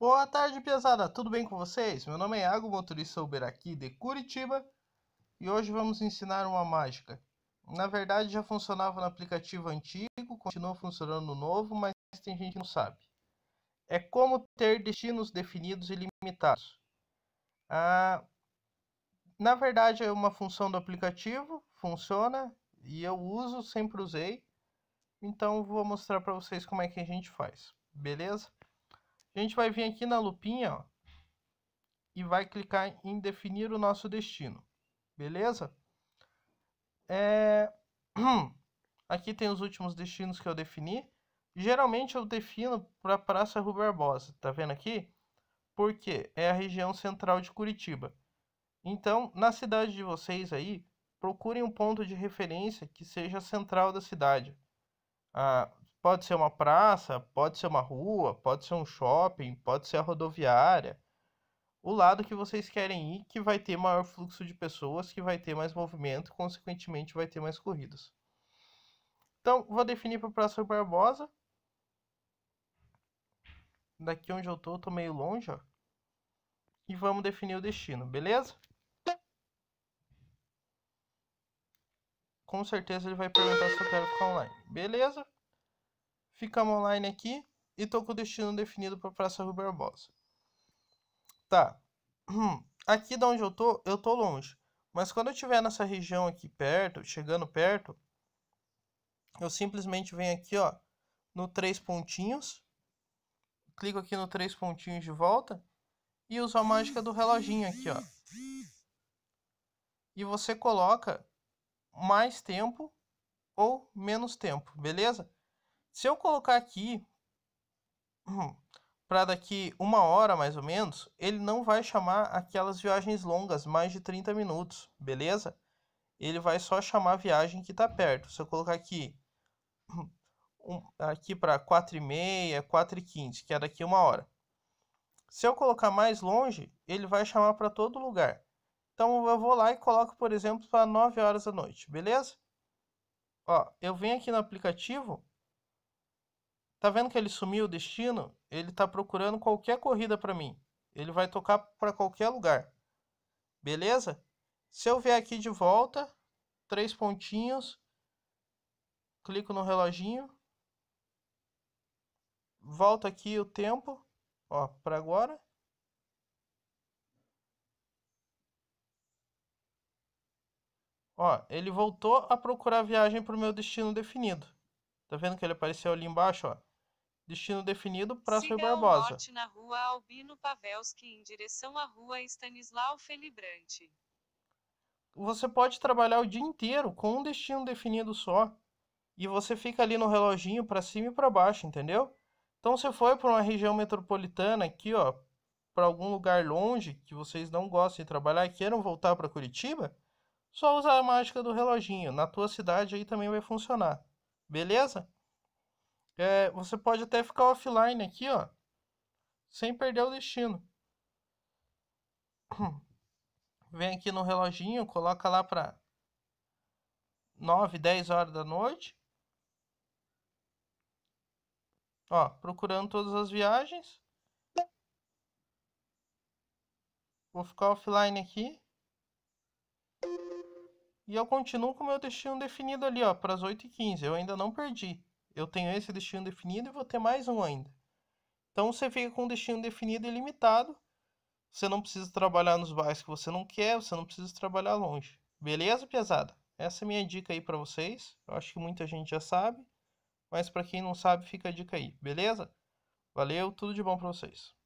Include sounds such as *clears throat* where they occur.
Boa tarde, pesada. Tudo bem com vocês? Meu nome é Iago, motorista Uber aqui de Curitiba, e hoje vamos ensinar uma mágica. Na verdade, já funcionava no aplicativo antigo, continua funcionando no novo, mas tem gente que não sabe. É como ter destinos definidos e limitados. Ah, na verdade, é uma função do aplicativo, funciona, e eu uso, sempre usei. Então vou mostrar para vocês como é que a gente faz, beleza? A gente vai vir aqui na lupinha ó, e vai clicar em definir o nosso destino, beleza? É... *clears throat* Aqui tem os últimos destinos que eu defini. Geralmente eu defino para a Praça Rui Barbosa, tá vendo aqui? Porque é a região central de Curitiba. Então, na cidade de vocês aí, procurem um ponto de referência que seja central da cidade. Ah, Pode ser uma praça, pode ser uma rua, pode ser um shopping, pode ser a rodoviária. O lado que vocês querem ir que vai ter maior fluxo de pessoas, que vai ter mais movimento, consequentemente vai ter mais corridas. Então, vou definir para Praça Barbosa. Daqui onde eu tô, eu tô meio longe, ó. E vamos definir o destino, beleza? Com certeza ele vai perguntar se eu quero ficar online. Beleza? Ficamos online aqui e tô com o destino definido para Praça Rui Barbosa. Tá. *clears throat* Aqui de onde eu tô, eu tô longe. Mas quando eu estiver nessa região aqui perto, chegando perto, eu simplesmente venho aqui, ó, no três pontinhos, clico aqui no três pontinhos de volta e uso a mágica do reloginho aqui, ó. E você coloca mais tempo ou menos tempo, beleza? Se eu colocar aqui hum, para daqui uma hora mais ou menos, ele não vai chamar aquelas viagens longas, mais de 30 minutos, beleza? Ele vai só chamar a viagem que está perto. Se eu colocar aqui hum, um, aqui para 4 e meia, 4 e 15, que é daqui uma hora. Se eu colocar mais longe, ele vai chamar para todo lugar. Então eu vou lá e coloco, por exemplo, para 9 horas da noite, beleza? Ó, eu venho aqui no aplicativo Tá vendo que ele sumiu o destino? Ele tá procurando qualquer corrida para mim. Ele vai tocar para qualquer lugar. Beleza? Se eu vier aqui de volta, três pontinhos, clico no reloginho, volto aqui o tempo, ó, para agora. Ó, ele voltou a procurar a viagem para o meu destino definido. Tá vendo que ele apareceu ali embaixo, ó? Destino definido, Próximo Siga Barbosa. Norte, na rua Albino Pavelski, em direção à rua Stanislau Felibrante. Você pode trabalhar o dia inteiro com um destino definido só. E você fica ali no reloginho para cima e para baixo, entendeu? Então você foi para uma região metropolitana aqui, ó, para algum lugar longe que vocês não gostem de trabalhar e queiram voltar para Curitiba, só usar a mágica do reloginho. Na tua cidade aí também vai funcionar. Beleza? É, você pode até ficar offline aqui, ó, sem perder o destino. *clears throat* Vem aqui no reloginho, coloca lá para 9, 10 horas da noite. Ó, procurando todas as viagens. Vou ficar offline aqui. E eu continuo com o meu destino definido ali, ó, para as 8h15. Eu ainda não perdi eu tenho esse destino definido e vou ter mais um ainda. Então você fica com um destino definido e limitado. Você não precisa trabalhar nos bairros que você não quer, você não precisa trabalhar longe. Beleza, pesada? Essa é a minha dica aí para vocês. Eu acho que muita gente já sabe, mas para quem não sabe, fica a dica aí, beleza? Valeu, tudo de bom para vocês.